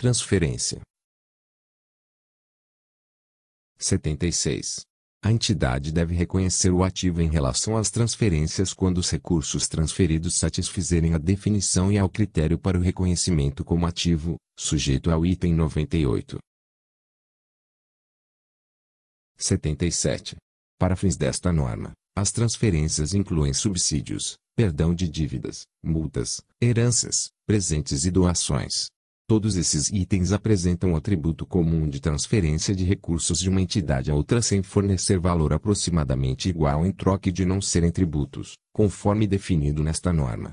transferência. 76. A entidade deve reconhecer o ativo em relação às transferências quando os recursos transferidos satisfizerem a definição e ao critério para o reconhecimento como ativo, sujeito ao item 98. 77. Para fins desta norma, as transferências incluem subsídios, perdão de dívidas, multas, heranças, presentes e doações. Todos esses itens apresentam atributo comum de transferência de recursos de uma entidade a outra sem fornecer valor aproximadamente igual em troca de não serem tributos, conforme definido nesta norma.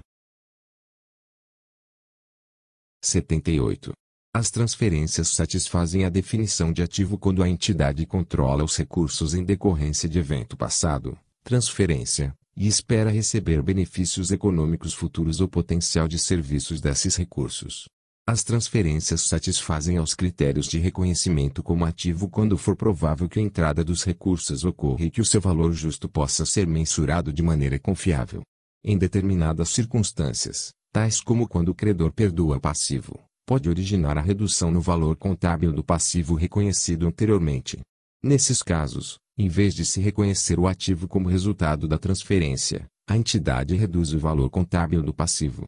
78. As transferências satisfazem a definição de ativo quando a entidade controla os recursos em decorrência de evento passado, transferência, e espera receber benefícios econômicos futuros ou potencial de serviços desses recursos. As transferências satisfazem aos critérios de reconhecimento como ativo quando for provável que a entrada dos recursos ocorra e que o seu valor justo possa ser mensurado de maneira confiável. Em determinadas circunstâncias, tais como quando o credor perdoa passivo, pode originar a redução no valor contábil do passivo reconhecido anteriormente. Nesses casos, em vez de se reconhecer o ativo como resultado da transferência, a entidade reduz o valor contábil do passivo.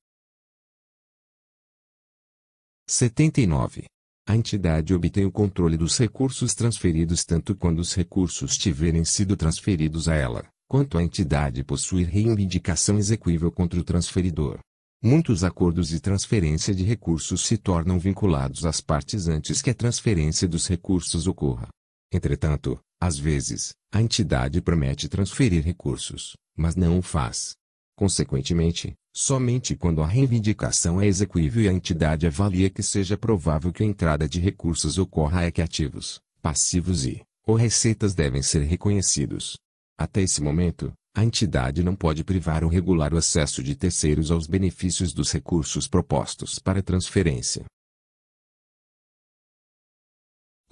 79. A entidade obtém o controle dos recursos transferidos tanto quando os recursos tiverem sido transferidos a ela, quanto a entidade possuir reivindicação execuível contra o transferidor. Muitos acordos de transferência de recursos se tornam vinculados às partes antes que a transferência dos recursos ocorra. Entretanto, às vezes, a entidade promete transferir recursos, mas não o faz, Consequentemente, somente quando a reivindicação é execuível e a entidade avalia que seja provável que a entrada de recursos ocorra é que ativos, passivos e, ou receitas devem ser reconhecidos. Até esse momento, a entidade não pode privar ou regular o acesso de terceiros aos benefícios dos recursos propostos para transferência.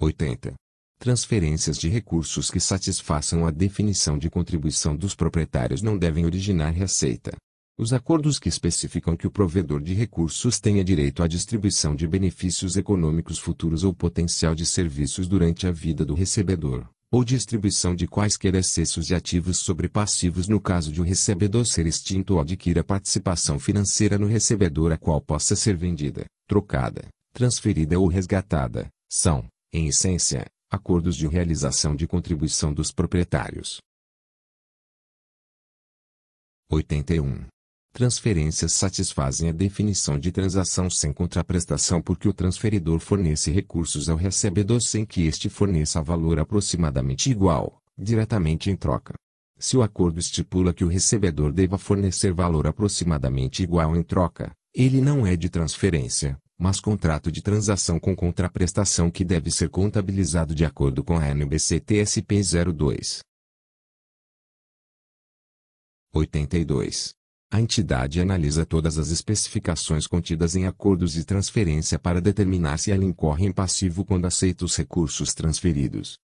80. Transferências de recursos que satisfaçam a definição de contribuição dos proprietários não devem originar receita. Os acordos que especificam que o provedor de recursos tenha direito à distribuição de benefícios econômicos futuros ou potencial de serviços durante a vida do recebedor, ou distribuição de quaisquer excessos de ativos sobre passivos no caso de o recebedor ser extinto ou adquira participação financeira no recebedor a qual possa ser vendida, trocada, transferida ou resgatada, são, em essência, acordos de realização de contribuição dos proprietários. 81. Transferências satisfazem a definição de transação sem contraprestação porque o transferidor fornece recursos ao recebedor sem que este forneça valor aproximadamente igual, diretamente em troca. Se o acordo estipula que o recebedor deva fornecer valor aproximadamente igual em troca, ele não é de transferência, mas contrato de transação com contraprestação que deve ser contabilizado de acordo com a NBC TSP 02. 82. A entidade analisa todas as especificações contidas em acordos de transferência para determinar se ela incorre em passivo quando aceita os recursos transferidos.